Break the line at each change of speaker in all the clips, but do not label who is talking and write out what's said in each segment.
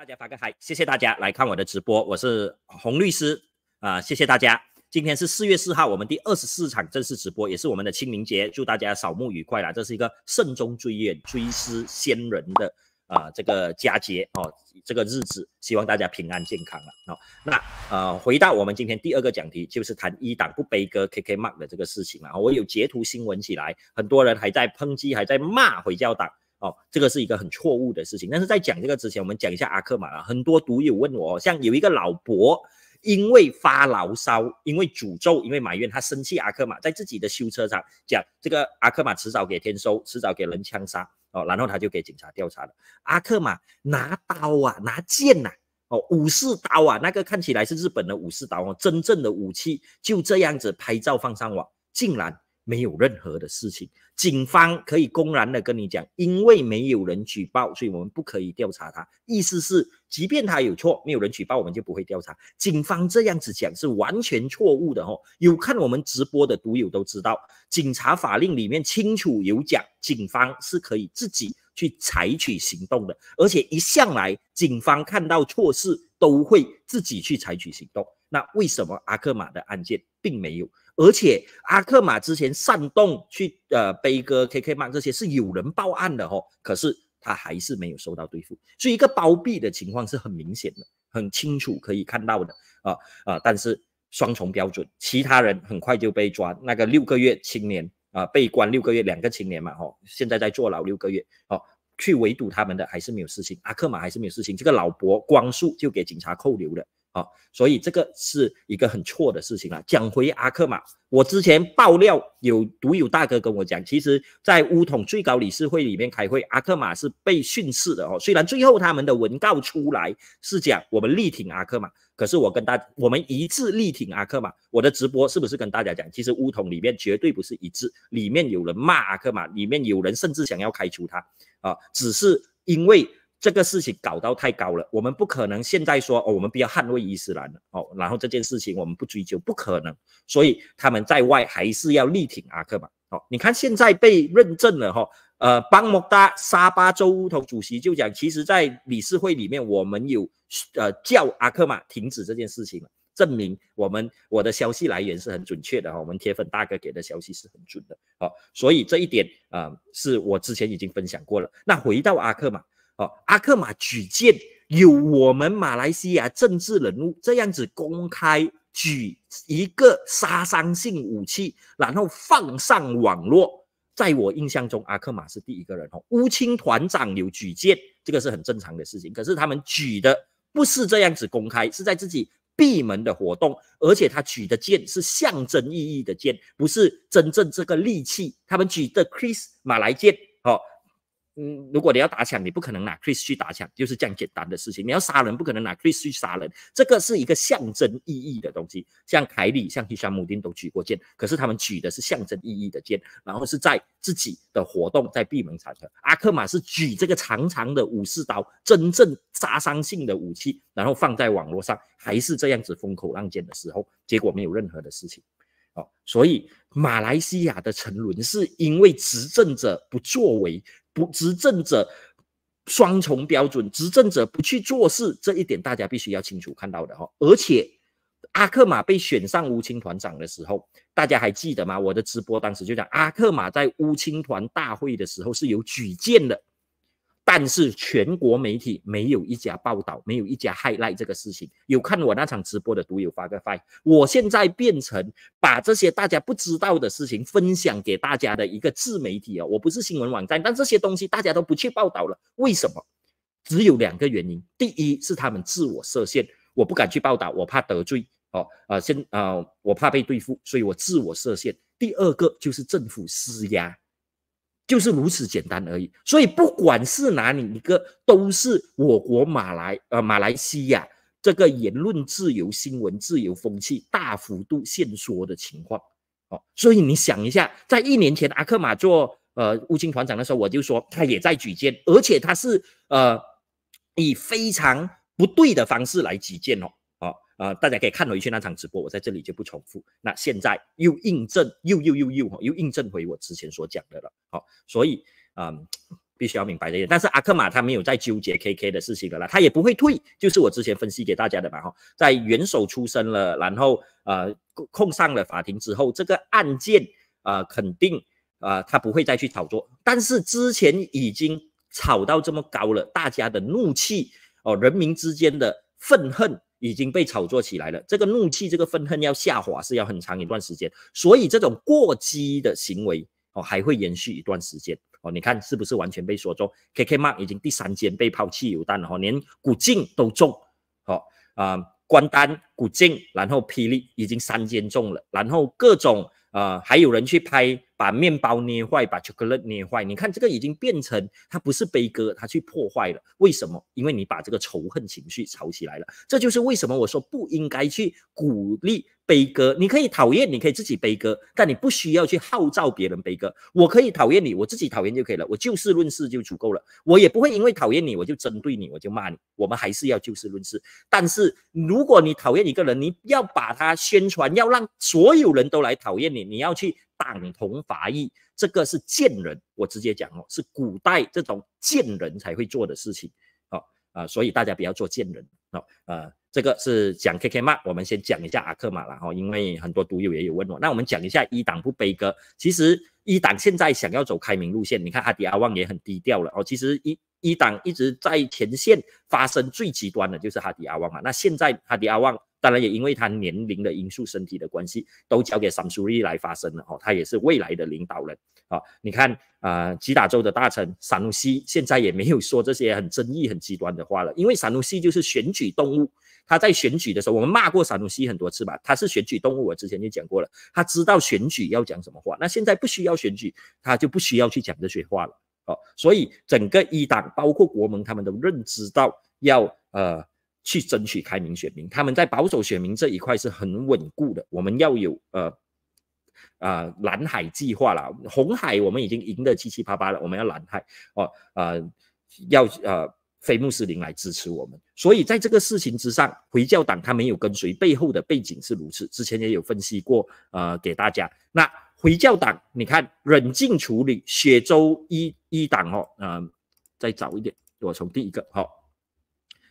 大家发个嗨，谢谢大家来看我的直播，我是洪律师啊，谢谢大家。今天是四月四号，我们第二十四场正式直播，也是我们的清明节，祝大家扫墓愉快了。这是一个慎终追远、追思先人的啊这个佳节哦，这个日子，希望大家平安健康了哦。那呃，回到我们今天第二个讲题，就是谈一党不悲歌，KK Mark 的这个事情啊，我有截图新闻起来，很多人还在抨击，还在骂回教党。哦，这个是一个很错误的事情。但是在讲这个之前，我们讲一下阿克玛啊。很多赌友问我，像有一个老伯，因为发牢骚，因为诅咒，因为埋怨，他生气阿克玛在自己的修车厂讲这个阿克玛迟早给天收，迟早给人枪杀。哦，然后他就给警察调查了。阿克玛拿刀啊，拿剑呐，哦，武士刀啊，那个看起来是日本的武士刀哦，真正的武器就这样子拍照放上网，竟然。没有任何的事情，警方可以公然的跟你讲，因为没有人举报，所以我们不可以调查他。意思是，即便他有错，没有人举报，我们就不会调查。警方这样子讲是完全错误的吼，有看我们直播的赌友都知道，警察法令里面清楚有讲，警方是可以自己去采取行动的，而且一向来，警方看到错事都会自己去采取行动。那为什么阿克玛的案件并没有？而且阿克玛之前煽动去呃悲歌、K K Man 这些是有人报案的吼，可是他还是没有收到对付，所以一个包庇的情况是很明显的，很清楚可以看到的啊啊！但是双重标准，其他人很快就被抓，那个六个月青年啊被关六个月，两个青年嘛哦，现在在坐牢六个月哦，去围堵他们的还是没有事情，阿克玛还是没有事情，这个老伯光速就给警察扣留了。啊，所以这个是一个很错的事情了。讲回阿克玛，我之前爆料有独有大哥跟我讲，其实，在乌统最高理事会里面开会，阿克玛是被训斥的哦。虽然最后他们的文告出来是讲我们力挺阿克玛，可是我跟大我们一致力挺阿克玛。我的直播是不是跟大家讲，其实乌统里面绝对不是一致，里面有人骂阿克玛，里面有人甚至想要开除他啊，只是因为。这个事情搞到太高了，我们不可能现在说哦，我们不要捍卫伊斯兰了哦，然后这件事情我们不追究，不可能。所以他们在外还是要力挺阿克玛。哦，你看现在被认证了哈，呃，邦莫达沙巴州乌头主席就讲，其实，在理事会里面我们有呃叫阿克玛停止这件事情，证明我们我的消息来源是很准确的哈，我们铁粉大哥给的消息是很准的。好，所以这一点啊，是我之前已经分享过了。那回到阿克玛。哦，阿克马举荐有我们马来西亚政治人物这样子公开举一个杀伤性武器，然后放上网络。在我印象中，阿克马是第一个人哦。乌青团长有举荐，这个是很正常的事情。可是他们举的不是这样子公开，是在自己闭门的活动，而且他举的剑是象征意义的剑，不是真正这个利器。他们举的 Chris 马来剑，哦。嗯，如果你要打抢，你不可能拿 Chris 去打抢，就是这样简单的事情。你要杀人，不可能拿 Chris 去杀人。这个是一个象征意义的东西，像凯里、像伊莎姆丁都举过剑，可是他们举的是象征意义的剑，然后是在自己的活动，在闭门场合。阿克玛是举这个长长的武士刀，真正杀伤性的武器，然后放在网络上，还是这样子风口浪尖的时候，结果没有任何的事情。哦，所以马来西亚的沉沦是因为执政者不作为。不执政者双重标准，执政者不去做事这一点，大家必须要清楚看到的哈。而且，阿克马被选上乌青团长的时候，大家还记得吗？我的直播当时就讲，阿克马在乌青团大会的时候是有举荐的。但是全国媒体没有一家报道，没有一家 highlight 这个事情。有看我那场直播的，读有发个 f i e 我现在变成把这些大家不知道的事情分享给大家的一个自媒体啊，我不是新闻网站，但这些东西大家都不去报道了。为什么？只有两个原因：第一是他们自我设限，我不敢去报道，我怕得罪哦，呃，先呃，我怕被对付，所以我自我设限；第二个就是政府施压。就是如此简单而已，所以不管是哪里一个，都是我国马来呃马来西亚这个言论自由、新闻自由、风气大幅度限缩的情况哦。所以你想一下，在一年前阿克马做呃乌青团长的时候，我就说他也在举荐，而且他是呃以非常不对的方式来举荐哦。啊，大家可以看回去那场直播，我在这里就不重复。那现在又印证，又又又又，又印证回我之前所讲的了。好，所以嗯，必须要明白这一点。但是阿克玛他没有在纠结 KK 的事情了啦，他也不会退，就是我之前分析给大家的吧。哈，在元首出生了，然后呃控上了法庭之后，这个案件啊肯定啊他不会再去炒作。但是之前已经炒到这么高了，大家的怒气哦，人民之间的愤恨。已经被炒作起来了，这个怒气、这个愤恨要下滑是要很长一段时间，所以这种过激的行为哦还会延续一段时间哦，你看是不是完全被说中？K K m a r k 已经第三间被抛弃油弹了哈，连古静都中，好啊，关单古静，然后霹雳已经三间中了，然后各种啊还有人去拍。把面包捏坏，把 chocolate 捏坏，你看这个已经变成，它不是悲歌，它去破坏了。为什么？因为你把这个仇恨情绪炒起来了，这就是为什么我说不应该去鼓励。悲歌，你可以讨厌，你可以自己悲歌，但你不需要去号召别人悲歌。我可以讨厌你，我自己讨厌就可以了，我就事论事就足够了。我也不会因为讨厌你，我就针对你，我就骂你。我们还是要就事论事。但是如果你讨厌一个人，你要把他宣传，要让所有人都来讨厌你，你要去党同伐异，这个是贱人。我直接讲哦，是古代这种贱人才会做的事情。好啊，所以大家不要做贱人。好啊。这个是讲 K K 码，我们先讲一下阿克玛啦哈，因为很多赌友也有问我，那我们讲一下一档不悲歌，其实一档现在想要走开明路线，你看哈迪阿旺也很低调了哦，其实一一档一直在前线发生最极端的就是哈迪阿旺嘛，那现在哈迪阿旺。当然，也因为他年龄的因素、身体的关系，都交给三叔立来发生了哦。他也是未来的领导人啊。你看，呃，吉打州的大臣萨努西现在也没有说这些很争议、很极端的话了，因为萨努西就是选举动物。他在选举的时候，我们骂过萨努西很多次吧？他是选举动物，我之前就讲过了。他知道选举要讲什么话，那现在不需要选举，他就不需要去讲这些话了哦。所以，整个一党包括国盟，他们都认知到要呃。去争取开明选民，他们在保守选民这一块是很稳固的。我们要有呃啊蓝海计划了，红海我们已经赢的七七八八了，我们要蓝海哦呃要呃非穆斯林来支持我们，所以在这个事情之上，回教党他没有跟随，背后的背景是如此，之前也有分析过呃给大家。那回教党你看，冷静处理，雪州一一党哦，嗯，再早一点，我从第一个好，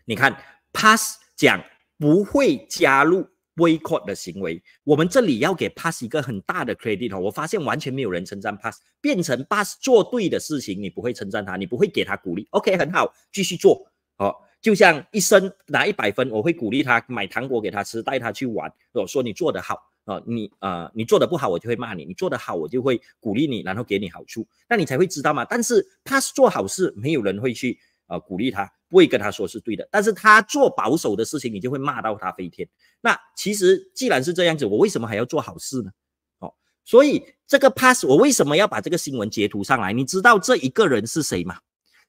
你看。Pass 讲不会加入微扩的行为，我们这里要给 Pass 一个很大的 credit 哦。我发现完全没有人称赞 Pass，变成 Pass 做对的事情，你不会称赞他，你不会给他鼓励。OK，很好，继续做。好，就像一生拿一百分，我会鼓励他，买糖果给他吃，带他去玩，我说你做得好啊，你啊，你做的不好我就会骂你，你做的好我就会鼓励你，然后给你好处，那你才会知道嘛。但是 Pass 做好事，没有人会去。啊，鼓励他不会跟他说是对的，但是他做保守的事情，你就会骂到他飞天。那其实既然是这样子，我为什么还要做好事呢？哦，所以这个 pass，我为什么要把这个新闻截图上来？你知道这一个人是谁吗？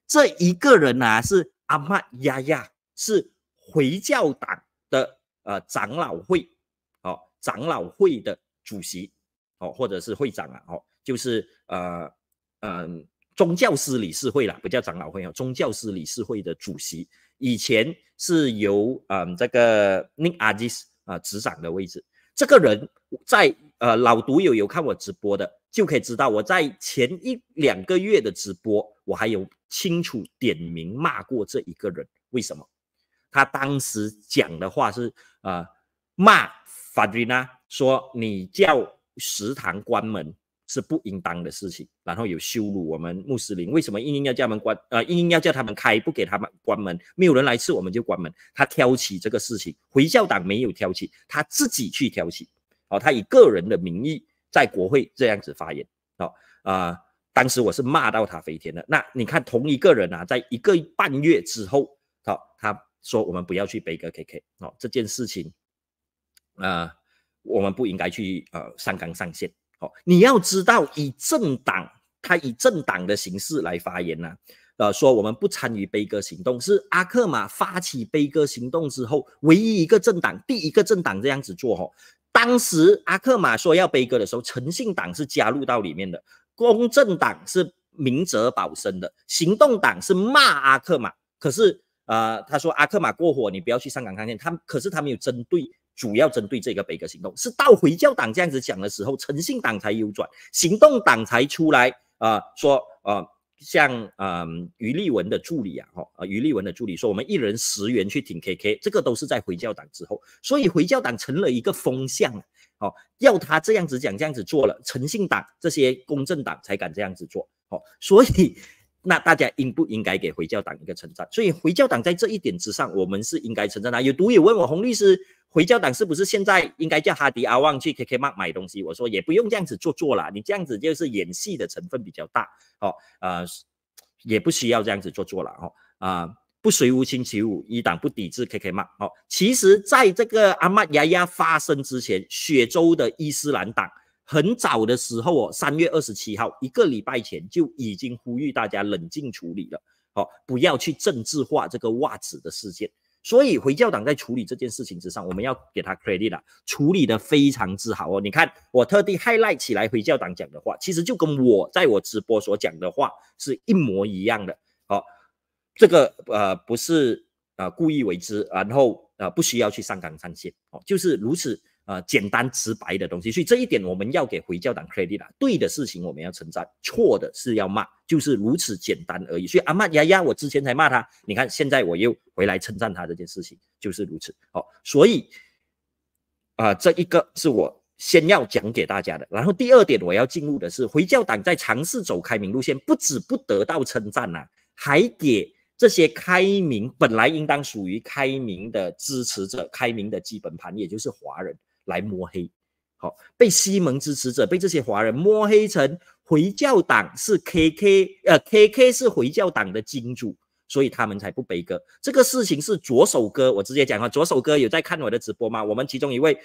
这一个人啊是阿曼亚亚，是回教党的呃长老会，哦，长老会的主席，哦，或者是会长啊，哦，就是呃，嗯。宗教师理事会啦，不叫长老会啊。宗教师理事会的主席，以前是由嗯这个 n i n 斯 Aziz 啊执掌的位置。这个人在呃老读友有看我直播的，就可以知道我在前一两个月的直播，我还有清楚点名骂过这一个人。为什么？他当时讲的话是啊骂 Farina 说你叫食堂关门。是不应当的事情，然后有羞辱我们穆斯林，为什么硬硬要叫他们关？呃，硬硬要叫他们开，不给他们关门，没有人来吃我们就关门。他挑起这个事情，回教党没有挑起，他自己去挑起。哦，他以个人的名义在国会这样子发言。好，啊，当时我是骂到他飞天的。那你看同一个人啊，在一个半月之后，好，他说我们不要去背个 KK。哦，这件事情啊，我们不应该去呃上纲上线。哦，你要知道，以政党他以政党的形式来发言呐，呃，说我们不参与悲歌行动，是阿克玛发起悲歌行动之后唯一一个政党，第一个政党这样子做。吼，当时阿克玛说要悲歌的时候，诚信党是加入到里面的，公正党是明哲保身的，行动党是骂阿克玛，可是，呃，他说阿克玛过火，你不要去上港看店，他可是他没有针对。主要针对这个北革行动，是到回教党这样子讲的时候，诚信党才有转，行动党才出来啊，说啊，像嗯余立文的助理啊，哈，呃余立文的助理说我们一人十元去挺 KK，这个都是在回教党之后，所以回教党成了一个风向，哦，要他这样子讲这样子做了，诚信党这些公正党才敢这样子做，哦，所以那大家应不应该给回教党一个称赞？所以回教党在这一点之上，我们是应该称赞他。有读友问我，洪律师。回教党是不是现在应该叫哈迪阿旺去 K K m a r k 买东西？我说也不用这样子做作了，你这样子就是演戏的成分比较大哦。呃，也不需要这样子做作了哦。啊，不随无亲其舞，一党不抵制 K K m a r k 哦。其实，在这个阿曼牙牙发生之前，雪州的伊斯兰党很早的时候哦，三月二十七号一个礼拜前就已经呼吁大家冷静处理了，哦，不要去政治化这个袜子的事件。所以回教党在处理这件事情之上，我们要给他 credit 了，处理的非常之好哦。你看，我特地 highlight 起来回教党讲的话，其实就跟我在我直播所讲的话是一模一样的。好，这个呃不是呃故意为之，然后呃不需要去上纲上线，哦，就是如此。啊，简单直白的东西，所以这一点我们要给回教党 credit 啦，对的事情我们要称赞，错的是要骂，就是如此简单而已。所以阿曼丫丫，我之前才骂他，你看现在我又回来称赞他这件事情，就是如此。好，所以啊，这一个是我先要讲给大家的。然后第二点我要进入的是，回教党在尝试走开明路线，不止不得到称赞呐，还给这些开明本来应当属于开明的支持者、开明的基本盘，也就是华人。来摸黑，好被西蒙支持者被这些华人摸黑成回教党是 KK，呃 KK 是回教党的金主，所以他们才不悲歌。这个事情是左手哥，我直接讲啊，左手哥有在看我的直播吗？我们其中一位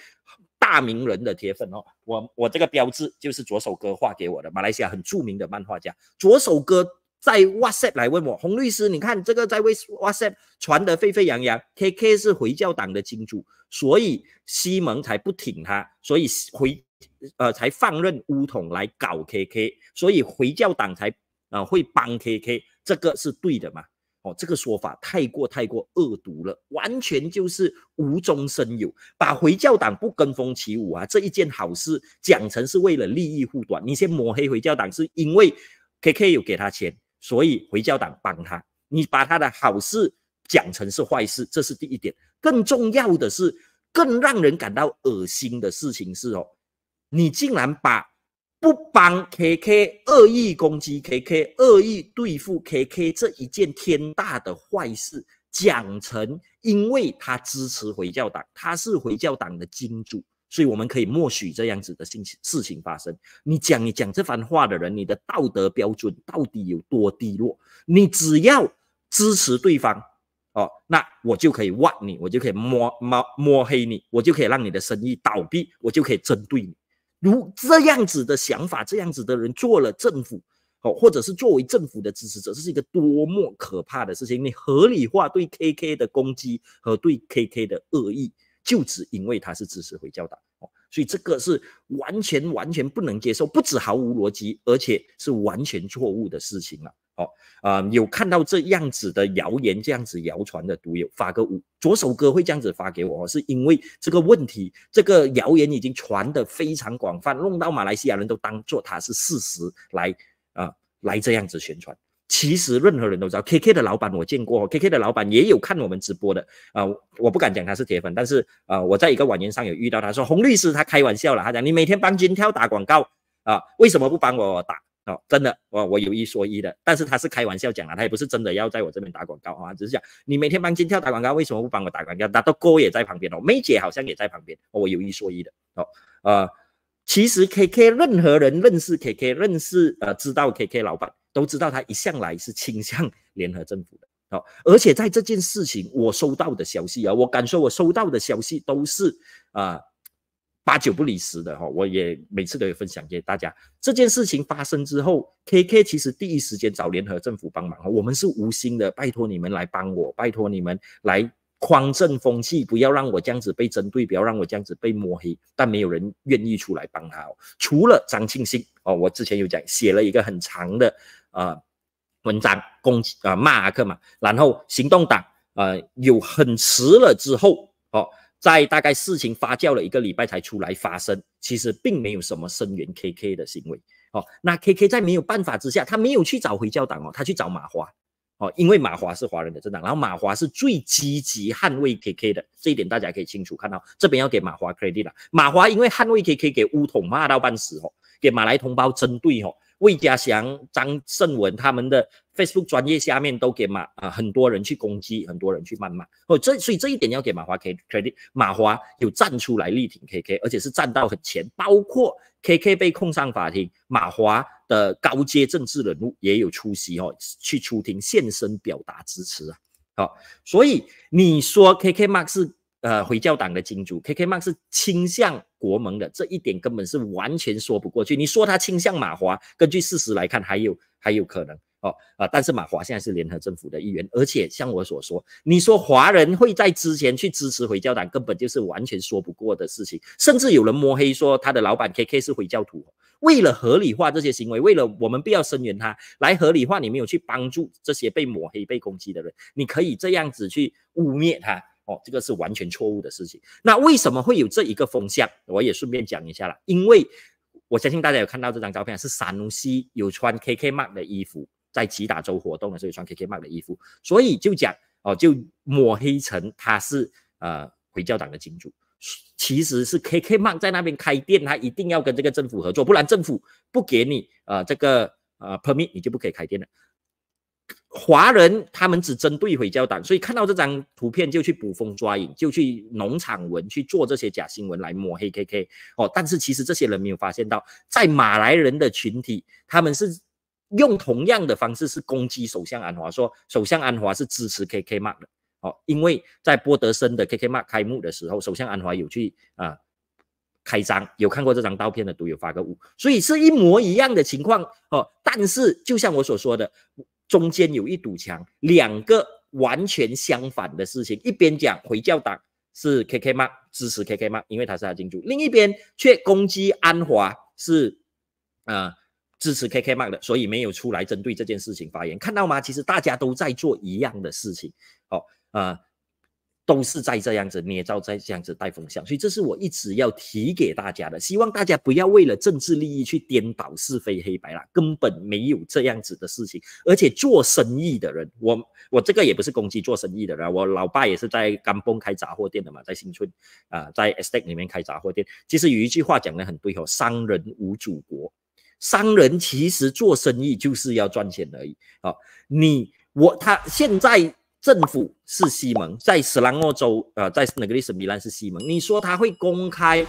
大名人的铁粉哦，我我这个标志就是左手哥画给我的，马来西亚很著名的漫画家，左手哥。在 WhatsApp 来问我，洪律师，你看这个在 w WhatsApp 传得沸沸扬扬，KK 是回教党的金主，所以西蒙才不挺他，所以回呃才放任乌统来搞 KK，所以回教党才啊会帮 KK，这个是对的吗？哦，这个说法太过太过恶毒了，完全就是无中生有，把回教党不跟风起舞啊这一件好事讲成是为了利益护短，你先抹黑回教党是因为 KK 有给他钱。所以回教党帮他，你把他的好事讲成是坏事，这是第一点。更重要的是，更让人感到恶心的事情是哦，你竟然把不帮 KK 恶意攻击 KK 恶意对付 KK 这一件天大的坏事，讲成因为他支持回教党，他是回教党的金主。所以我们可以默许这样子的性事情发生。你讲你讲这番话的人，你的道德标准到底有多低落？你只要支持对方哦，那我就可以挖你，我就可以摸摸摸黑你，我就可以让你的生意倒闭，我就可以针对你。如这样子的想法，这样子的人做了政府哦，或者是作为政府的支持者，这是一个多么可怕的事情！你合理化对 KK 的攻击和对 KK 的恶意。就只因为他是支持回教党哦，所以这个是完全完全不能接受，不止毫无逻辑，而且是完全错误的事情了。哦。啊，有看到这样子的谣言，这样子谣传的读友发个五左手哥会这样子发给我，是因为这个问题，这个谣言已经传的非常广泛，弄到马来西亚人都当做他是事实来啊，来这样子宣传。其实任何人都知道，KK 的老板我见过，KK 的老板也有看我们直播的啊。我不敢讲他是铁粉，但是啊，我在一个晚宴上有遇到他，说洪律师他开玩笑了，他讲你每天帮金跳打广告啊，为什么不帮我打？哦，真的，我我有一说一的，但是他是开玩笑讲了，他也不是真的要在我这边打广告啊，只是讲你每天帮金跳打广告，为什么不帮我打广告？打到哥也在旁边哦，梅姐好像也在旁边我有一说一的哦呃，其实 KK 任何人认识 KK 认识呃知道 KK 老板。都知道他一向来是倾向 联合政府的哦，而且在这件事情，我收到的消息啊，我敢说我收到的消息都是啊八九不离十的哈。我也每次都有分享给大家，这件事情发生之后，KK 其实第一时间找联合政府帮忙，我们是无心的，拜托你们来帮我，拜托你们来。匡正风气，不要让我这样子被针对，不要让我这样子被摸黑。但没有人愿意出来帮他哦，除了张庆信哦。我之前有讲，写了一个很长的啊文章，攻啊骂阿克嘛。然后行动党啊有很迟了之后哦，在大概事情发酵了一个礼拜才出来发声，其实并没有什么声援 KK 的行为哦。那 KK 在没有办法之下，他没有去找回教党哦，他去找马华。哦，因为马华是华人的政党，然后马华是最积极捍卫 KK 的这一点，大家可以清楚看到，这边要给马华 credit 了。马华因为捍卫 KK，给巫统骂到半死哦，给马来同胞针对哦，魏家祥、张胜文他们的 Facebook 专业下面都给马啊很多人去攻击，很多人去谩骂哦。这所以这一点要给马华 credit，马华有站出来力挺 KK，而且是站到很前，包括 KK 被控上法庭，马华。的高阶政治人物也有出席哦，去出庭现身表达支持啊，好，所以你说 K K Max 呃回教党的金主 K K Max 是倾向国盟的这一点根本是完全说不过去。你说他倾向马华，根据事实来看还有还有可能哦啊，但是马华现在是联合政府的一员，而且像我所说，你说华人会在之前去支持回教党，根本就是完全说不过的事情。甚至有人摸黑说他的老板 K K 是回教徒。为了合理化这些行为，为了我们必要声援他来合理化，你没有去帮助这些被抹黑、被攻击的人，你可以这样子去污蔑他哦，这个是完全错误的事情。那为什么会有这一个风向？我也顺便讲一下了，因为我相信大家有看到这张照片，是陕西有穿 KK m a r k 的衣服在吉打州活动的，时候穿 KK m a r k 的衣服，所以就讲哦，就抹黑成他是呃回教党的金主。其实是 KK m a r k 在那边开店，他一定要跟这个政府合作，不然政府不给你啊这个呃 permit，你就不可以开店了。华人他们只针对回教党，所以看到这张图片就去捕风抓影，就去农场文去做这些假新闻来抹黑 KK。哦，但是其实这些人没有发现到，在马来人的群体，他们是用同样的方式是攻击首相安华，说首相安华是支持 KK m a r k 的。哦，因为在波德森的 KK Mark 开幕的时候，首相安华有去啊开张，有看过这张刀片的都有发个五，所以是一模一样的情况哦。但是就像我所说的，中间有一堵墙，两个完全相反的事情，一边讲回教党是 KK Mark 支持 KK Mark，因为他是他金主，另一边却攻击安华是啊支持 KK Mark 的，所以没有出来针对这件事情发言，看到吗？其实大家都在做一样的事情，哦。啊，都是在这样子捏造，在这样子带风向，所以这是我一直要提给大家的，希望大家不要为了政治利益去颠倒是非黑白了，根本没有这样子的事情。而且做生意的人，我我这个也不是攻击做生意的人，我老爸也是在甘崩开杂货店的嘛，在新村啊，在 estate 里面开杂货店。其实有一句话讲的很对哦，商人无祖国，商人其实做生意就是要赚钱而已啊。你我他现在。政府是西蒙，在斯兰诺州，呃，在哪个史米兰是西蒙。你说他会公开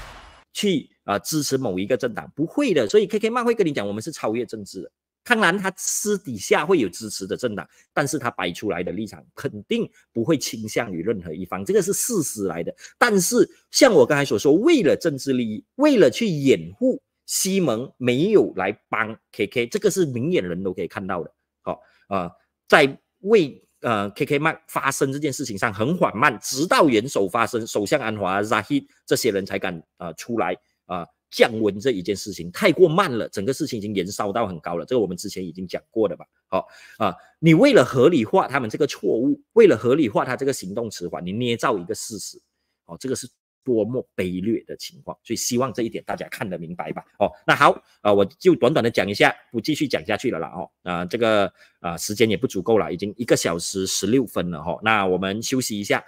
去啊支持某一个政党？不会的。所以 KK 曼会跟你讲，我们是超越政治的。当然，他私底下会有支持的政党，但是他摆出来的立场肯定不会倾向于任何一方，这个是事实来的。但是像我刚才所说，为了政治利益，为了去掩护西蒙没有来帮 KK，这个是明眼人都可以看到的。好呃，在为。呃，KK m a 慢发生这件事情上很缓慢，直到元首发生，首相安华 z a 扎 d 这些人才敢呃出来啊降温这一件事情，太过慢了，整个事情已经燃烧到很高了，这个我们之前已经讲过的吧？好啊，你为了合理化他们这个错误，为了合理化他这个行动迟缓，你捏造一个事实，哦，这个是。多么卑劣的情况，所以希望这一点大家看得明白吧。哦，那好，呃，我就短短的讲一下，不继续讲下去了啦。哦，啊，这个啊，时间也不足够了，已经一个小时十六分了哈。那我们休息一下。